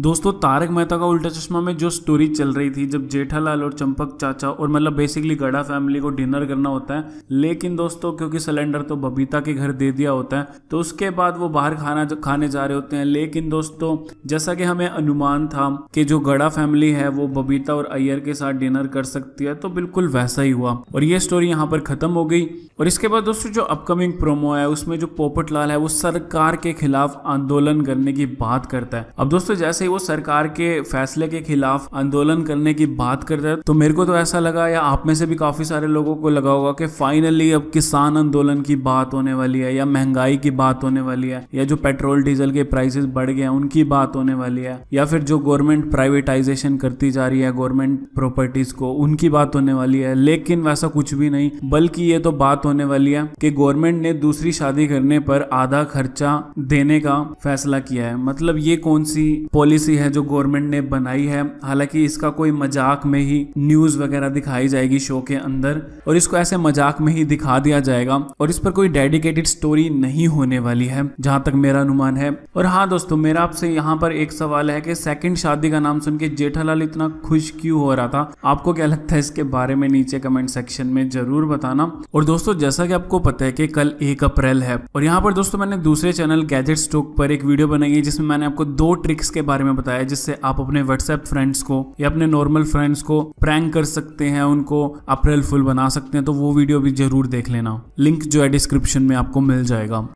दोस्तों तारक मेहता का उल्टा चश्मा में जो स्टोरी चल रही थी जब जेठालाल और चंपक चाचा और मतलब बेसिकली गढ़ा फैमिली को डिनर करना होता है लेकिन दोस्तों क्योंकि सिलेंडर तो बबीता के घर दे दिया होता है तो उसके बाद वो बाहर खाना खाने जा रहे होते हैं लेकिन दोस्तों जैसा कि हमें अनुमान था कि जो गढ़ा फैमिली है वो बबीता और अय्यर के साथ डिनर कर सकती है तो बिल्कुल वैसा ही हुआ और ये स्टोरी यहाँ पर खत्म हो गई और इसके बाद दोस्तों जो अपकमिंग प्रोमो है उसमें जो लाल है वो सरकार के खिलाफ आंदोलन करने की बात करता है अब दोस्तों जैसे जैसे ही वो सरकार के फैसले के खिलाफ आंदोलन करने की बात करते हैं तो मेरे को तो ऐसा लगा या आप में से भी काफ़ी सारे लोगों को लगा होगा कि फाइनली अब किसान आंदोलन की बात होने वाली है या महंगाई की बात होने वाली है या जो पेट्रोल डीजल के प्राइसेस बढ़ गए हैं उनकी बात होने वाली है या फिर जो गवर्नमेंट प्राइवेटाइजेशन करती जा रही है गवर्नमेंट प्रॉपर्टीज को उनकी बात होने वाली है लेकिन वैसा कुछ भी नहीं बल्कि ये तो बात होने वाली है कि गवर्नमेंट ने दूसरी शादी करने पर आधा खर्चा देने का फैसला किया है मतलब ये कौन सी पॉलिसी पॉलिसी है जो गवर्नमेंट ने बनाई है हालांकि इसका कोई मजाक में ही न्यूज वगैरह दिखाई जाएगी शो के अंदर और इसको ऐसे मजाक में ही दिखा दिया जाएगा और इस पर कोई डेडिकेटेड स्टोरी नहीं होने वाली है जहां तक मेरा अनुमान है और हाँ दोस्तों मेरा आपसे यहाँ पर एक सवाल है कि सेकंड शादी का नाम सुन के जेठालाल इतना खुश क्यों हो रहा था आपको क्या लगता है इसके बारे में नीचे कमेंट सेक्शन में जरूर बताना और दोस्तों जैसा कि आपको पता है कि कल एक अप्रैल है और यहाँ पर दोस्तों मैंने दूसरे चैनल गैजेट स्टोक पर एक वीडियो बनाई है जिसमें मैंने आपको दो ट्रिक्स के बारे बारे में बताया जिससे आप अपने व्हाट्सएप फ्रेंड्स को या अपने नॉर्मल फ्रेंड्स को प्रैंक कर सकते हैं उनको अप्रैल फुल बना सकते हैं तो वो वीडियो भी जरूर देख लेना लिंक जो है डिस्क्रिप्शन में आपको मिल जाएगा